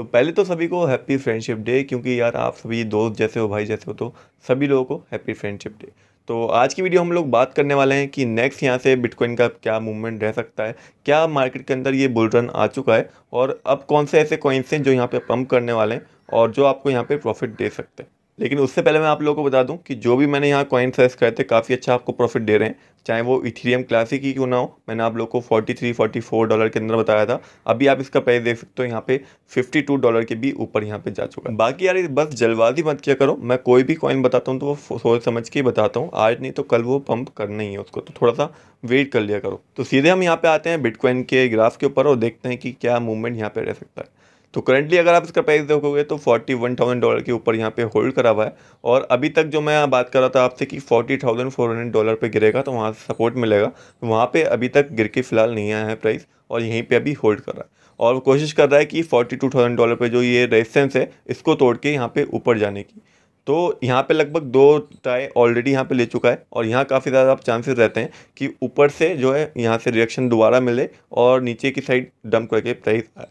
तो पहले तो सभी को हैप्पी फ्रेंडशिप डे क्योंकि यार आप सभी दोस्त जैसे हो भाई जैसे हो तो सभी लोगों को हैप्पी फ्रेंडशिप डे तो आज की वीडियो हम लोग बात करने वाले हैं कि नेक्स्ट यहाँ से बिटकॉइन का क्या मूवमेंट रह सकता है क्या मार्केट के अंदर ये बुल रन आ चुका है और अब कौन से ऐसे कॉइन्स हैं जो यहाँ पे पंप करने वाले हैं और जो आपको यहाँ पे प्रॉफिट दे सकते हैं लेकिन उससे पहले मैं आप लोगों को बता दूं कि जो भी मैंने यहाँ कॉइन सर्च करे थे काफ़ी अच्छा आपको प्रॉफिट दे रहे हैं चाहे वो इथीरियम क्लासिक ही क्यों ना हो मैंने आप लोग को 43 44 डॉलर के अंदर बताया था अभी आप इसका प्राइस देख सकते हो यहाँ पे 52 डॉलर के भी ऊपर यहाँ पे जा चुका है बाकी यार बस जल्दबाजी मत क्या करो मैं कोई भी कॉइन बताता हूँ तो वो सोच समझ के बताता हूँ आज नहीं तो कल वो पंप करना ही है उसको तो थोड़ा सा वेट कर लिया करो तो सीधे हम यहाँ पे आते हैं बिटकॉइन के ग्राफ के ऊपर और देखते हैं कि क्या मूवमेंट यहाँ पे रह सकता है तो करेंटली अगर आप इसका प्राइस देखोगे तो फोर्टी वन थाउजेंड डॉलर के ऊपर यहाँ पे होल्ड करा हुआ है और अभी तक जो मैं बात कर रहा था आपसे कि forty thousand four hundred dollar पर गिरेगा तो वहाँ से सपोर्ट मिलेगा तो वहाँ पर अभी तक गिर के फिलहाल नहीं आया है प्राइस और यहीं पे अभी होल्ड कर रहा है और कोशिश कर रहा है कि फोर्टी टू थाउजेंड डॉलर पर जो ये रेजिस्टेंस है इसको तोड़ के यहाँ पर ऊपर जाने की तो यहाँ पे लगभग दो टाई ऑलरेडी यहाँ पे ले चुका है और यहाँ काफ़ी ज़्यादा आप चांसेस रहते हैं कि ऊपर से जो है यहाँ से रिएक्शन दोबारा मिले और नीचे की साइड डंप करके प्राइस आए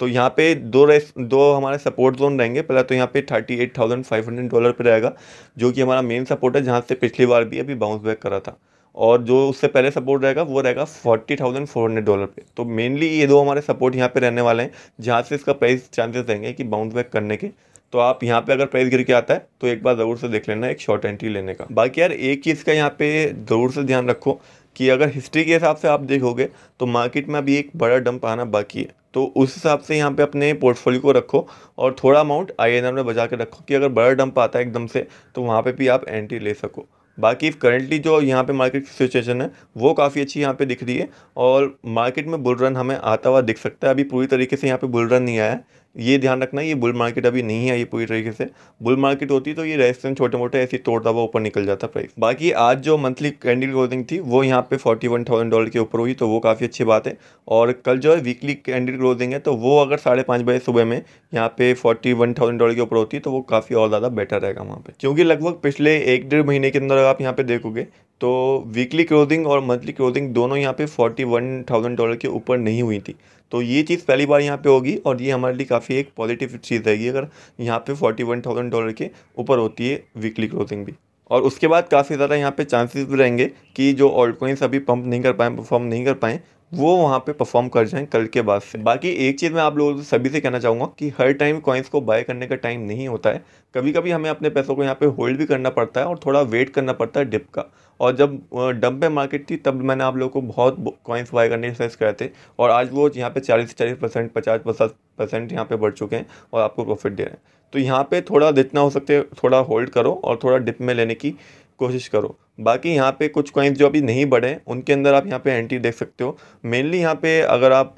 तो यहाँ पे दो रेस दो हमारे सपोर्ट जोन रहेंगे पहला तो यहाँ पे thirty eight thousand five hundred dollar पर रहेगा जो कि हमारा मेन सपोर्ट है जहाँ से पिछली बार भी अभी बाउंस बैक करा था और जो उससे पहले सपोर्ट रहेगा वो रहेगा forty thousand four hundred dollar पे तो मेनली ये दो हमारे सपोर्ट यहाँ पे रहने वाले हैं जहाँ से इसका प्राइस चांसेस रहेंगे कि बाउंस बैक करने के तो आप यहाँ पे अगर प्राइस गिर के आता है तो एक बार ज़रूर से देख लेना एक शॉर्ट एंट्री लेने का बाकी यार एक चीज़ का यहाँ पे ज़रूर से ध्यान रखो कि अगर हिस्ट्री के हिसाब से आप देखोगे तो मार्केट में अभी एक बड़ा डंप आना बाकी है तो उस हिसाब से यहाँ पे अपने पोर्टफोलियो को रखो और थोड़ा अमाउंट आई में बचा के रखो कि अगर बड़ा डंप आता है एकदम से तो वहाँ पे भी आप एंट्री ले सको बाकी करेंटली जो यहाँ पे मार्केट की सिचुएशन है वो काफ़ी अच्छी यहाँ पे दिख रही है और मार्केट में बुल रन हमें आता हुआ दिख सकता है अभी पूरी तरीके से यहाँ पे बुल रन नहीं आया है ये ध्यान रखना ये बुल मार्केट अभी नहीं है ये पूरी तरीके से बुल मार्केट होती तो ये रेजिस्टेंस छोटे मोटे ऐसे तोड़ता हुआ ऊपर निकल जाता प्राइस बाकी आज जो मंथली कैंडल क्लोजिंग थी वो यहाँ पे फोर्टी वन थाउजेंड डॉलर के ऊपर हुई तो वो काफ़ी अच्छी बात है और कल जो है वीकली कैंडल क्लोजिंग है तो वो अगर साढ़े पाँच बजे सुबह में यहाँ पे फोर्टी वन थाउजेंड डॉलर के ऊपर होती तो वो काफ़ी और ज़्यादा बेटर रहेगा वहाँ पर क्योंकि लगभग पिछले एक डेढ़ महीने के अंदर आप यहाँ पे देखोगे तो वीकली क्लोजिंग और मंथली क्लोजिंग दोनों यहाँ पे फोर्टी वन थाउजेंड डॉलर के ऊपर नहीं हुई थी तो ये चीज़ पहली बार यहाँ पे होगी और ये हमारे लिए काफ़ी एक पॉजिटिव चीज़ रहेगी अगर यहाँ पे फोर्टी वन थाउजेंड डॉलर के ऊपर होती है वीकली क्लोजिंग भी और उसके बाद काफ़ी ज़्यादा यहाँ पे चांसेस भी रहेंगे कि जो ऑल्टकोइंस अभी पंप नहीं कर पाएँ परफॉर्म नहीं कर पाएँ वो वहाँ पे परफॉर्म कर जाएं कल के बाद से बाकी एक चीज़ मैं आप लोगों से सभी से कहना चाहूँगा कि हर टाइम कॉइन्स को बाय करने का टाइम नहीं होता है कभी कभी हमें अपने पैसों को यहाँ पे होल्ड भी करना पड़ता है और थोड़ा वेट करना पड़ता है डिप का और जब डंप पे मार्केट थी तब मैंने आप लोगों को बहुत कॉइन्स बाय करने सजेस्ट कराए थे और आज वो यहाँ पे चालीस चालीस परसेंट पचास पचास परसेंट यहाँ पे बढ़ चुके हैं और आपको प्रॉफिट दे रहे हैं तो यहाँ पे थोड़ा जितना हो सकते थोड़ा होल्ड करो और थोड़ा डिप में लेने की कोशिश करो बाकी यहाँ पे कुछ कॉइन्स जो अभी नहीं बढ़े उनके अंदर आप यहाँ पे एंट्री देख सकते हो मेनली यहाँ पे अगर आप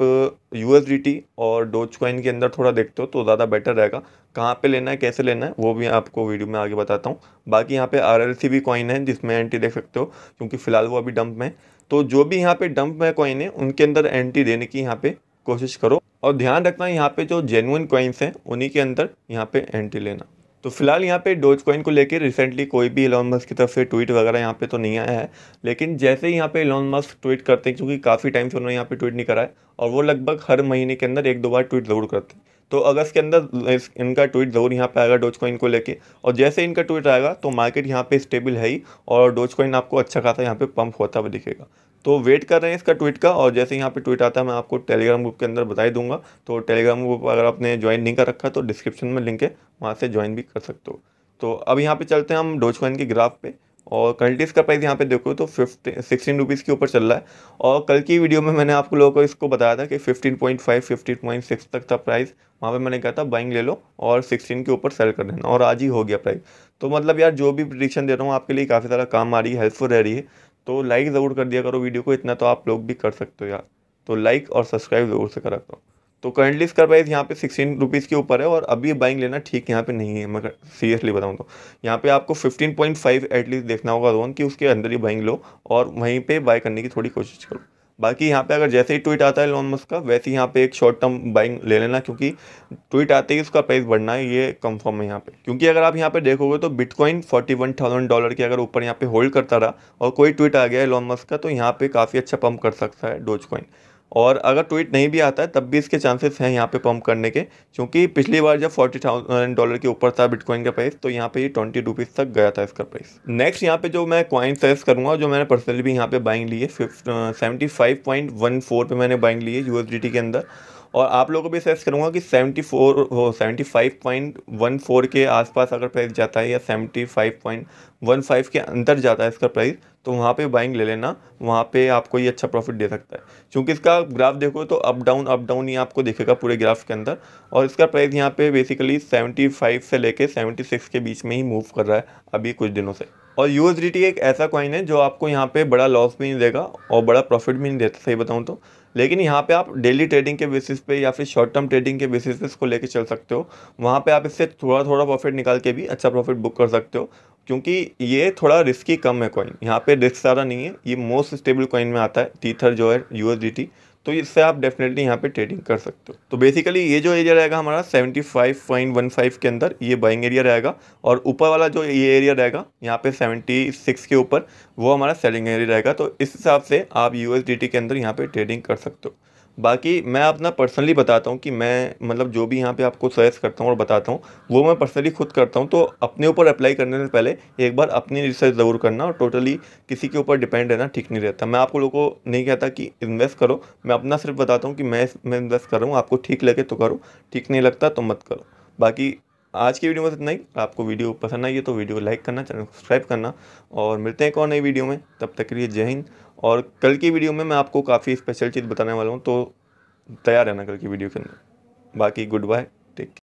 यू और डोज कॉइन के अंदर थोड़ा देखते हो तो ज़्यादा बेटर रहेगा कहाँ पे लेना है कैसे लेना है वो भी आपको वीडियो में आगे बताता हूँ बाकी यहाँ पे आर भी कॉइन है जिसमें एंट्री देख सकते हो क्योंकि फ़िलहाल वो अभी डंप में तो जो भी यहाँ पर डंप में कॉइन है उनके अंदर एंट्री देने की यहाँ पर कोशिश करो और ध्यान रखना यहाँ पर जो जेनुअन कॉइन्स हैं उन्हीं के अंदर यहाँ पर एंट्री लेना तो फिलहाल यहाँ पे डोज कॉइन को लेकर रिसेंटली कोई भी एलॉन मस्क की तरफ से ट्वीट वगैरह यहाँ पे तो नहीं आया है लेकिन जैसे ही यहाँ पे एलॉन मस्क ट्वीट करते हैं क्योंकि काफ़ी टाइम से उन्होंने यहाँ पे ट्वीट नहीं करा है और वो लगभग हर महीने के अंदर एक दो बार ट्वीट ज़रूर करते हैं तो अगस्त के अंदर इस, इनका ट्वीट ज़रूर यहाँ पे आएगा डोज कॉइन को लेके और जैसे इनका ट्वीट आएगा तो मार्केट यहाँ पे स्टेबल है ही और डोज कॉइन आपको अच्छा खासा यहाँ पे पंप होता हुआ दिखेगा तो वेट कर रहे हैं इसका ट्वीट का और जैसे यहाँ पे ट्वीट आता है मैं आपको टेलीग्राम ग्रुप के अंदर बताई दूंगा तो टेलीग्राम ग्रुप अगर आपने ज्वाइन नहीं कर रखा तो डिस्क्रिप्शन में लिंक है वहाँ से ज्वाइन भी कर सकते हो तो अब यहाँ पे चलते हैं हम डोज कॉइन के ग्राफ पे और करंटली इसका प्राइस यहाँ पे देखो तो फिफ्टी सिक्सटीन रुपीज़ के ऊपर चल रहा है और कल की वीडियो में मैंने आपको लोगों को इसको बताया था कि fifteen point five fifteen point six तक था प्राइस वहाँ पे मैंने कहा था बाइंग ले लो और सिक्सटीन के ऊपर सेल कर देना और आज ही हो गया प्राइस तो मतलब यार जो भी प्रडिक्शन दे रहा हूँ आपके लिए काफ़ी सारा काम आ रही है हेल्पफुल रह रही है तो लाइक ज़रूर कर दिया करो वीडियो को इतना तो आप लोग भी कर सकते हो यार तो लाइक और सब्सक्राइब ज़रूर से करा करो तो करंटली इसका प्राइस यहाँ पे सिक्सटीन रुपीज़ के ऊपर है और अभी बाइंग लेना ठीक यहाँ पे नहीं है मैं सीरियसली बताऊँ तो यहाँ पे आपको फिफ्टीन पॉइंट फाइव एटलीस्ट देखना होगा रोन कि उसके अंदर ही बाइंग लो और वहीं पे बाय करने की थोड़ी कोशिश करो बाकी यहाँ पे अगर जैसे ही ट्वीट आता है लोन मस्क का वैसे ही यहाँ पे एक शॉर्ट टर्म बाइंग ले लेना क्योंकि ट्वीट आते ही उसका प्राइस बढ़ना है ये कंफर्म है यहाँ पे क्योंकि अगर आप यहाँ पे देखोगे तो bitcoin forty one thousand dollar के अगर ऊपर यहाँ पे होल्ड करता रहा और कोई ट्वीट आ गया है लोन मस्क का तो यहाँ पे काफ़ी अच्छा पंप कर सकता है डोज कॉइन और अगर ट्वीट नहीं भी आता है तब भी इसके चांसेस हैं यहाँ पे पंप करने के क्योंकि पिछली बार जब फोर्टी थाउजेंड डॉलर के ऊपर था बिटकॉइन का प्राइस तो यहाँ पे ये ट्वेंटी रुपीज़ तक गया था इसका प्राइस नेक्स्ट यहाँ पे जो मैं कॉइन सर्च करूँगा जो मैंने पर्सनली भी यहाँ पे बाइंग ली है seventy five point one four पर मैंने बाइंग ली है यू के अंदर और आप लोगों को भी सजेस्ट करूँगा कि सेवेंटी फोर हो seventy five point one four के आसपास अगर प्राइस जाता है या seventy five point one five के अंदर जाता है इसका प्राइस तो वहाँ पे बाइंग ले लेना वहाँ पे आपको ये अच्छा प्रॉफिट दे सकता है क्योंकि इसका ग्राफ देखो तो अप डाउन अप डाउन ही आपको देखेगा पूरे ग्राफ के अंदर और इसका प्राइस यहाँ पे बेसिकली 75 से लेके 76 के बीच में ही मूव कर रहा है अभी कुछ दिनों से और यू एक ऐसा कॉइन है जो आपको यहाँ पर बड़ा लॉस भी नहीं देगा और बड़ा प्रॉफिट भी नहीं देता सही बताऊँ तो लेकिन यहाँ पे आप डेली ट्रेडिंग के बेसिस पे या फिर शॉर्ट टर्म ट्रेडिंग के बेसिस पे इसको लेके चल सकते हो वहाँ पे आप इससे थोड़ा थोड़ा प्रॉफिट निकाल के भी अच्छा प्रॉफिट बुक कर सकते हो क्योंकि ये थोड़ा रिस्की कम है कॉइन यहाँ पे रिस्क सारा नहीं है ये मोस्ट स्टेबल कॉइन में आता है टीथर जो है यू तो इससे आप डेफिनेटली यहाँ पे ट्रेडिंग कर सकते हो तो बेसिकली ये जो एरिया रहेगा हमारा 75.15 के अंदर ये बाइंग एरिया रहेगा और ऊपर वाला जो ये एरिया रहेगा यहाँ पे 76 के ऊपर वो हमारा सेलिंग एरिया रहेगा तो इस हिसाब से आप यू के अंदर यहाँ पर ट्रेडिंग कर सकते हो बाकी मैं अपना पर्सनली बताता हूँ कि मैं मतलब जो भी यहाँ पे आपको सजेस्ट करता हूँ और बताता हूँ वो मैं पर्सनली खुद करता हूँ तो अपने ऊपर अप्लाई करने से पहले एक बार अपनी रिसर्च ज़रूर करना और टोटली किसी के ऊपर डिपेंड रहना ठीक नहीं रहता मैं आपको लोगों को नहीं कहता कि इन्वेस्ट करो मैं अपना सिर्फ बताता हूँ कि मैं मैं इन्वेस्ट कर रहा हूँ आपको ठीक लगे तो करो ठीक नहीं लगता तो मत करो बाकी आज की वीडियो में इतना ही आपको वीडियो पसंद आई है तो वीडियो लाइक करना चैनल को सब्सक्राइब करना और मिलते हैं एक और नई वीडियो में तब तक के लिए जय हिंद और कल की वीडियो में मैं आपको काफ़ी स्पेशल चीज़ बताने वाला हूँ तो तैयार रहना कल की वीडियो के अंदर बाकी गुड बाय टेक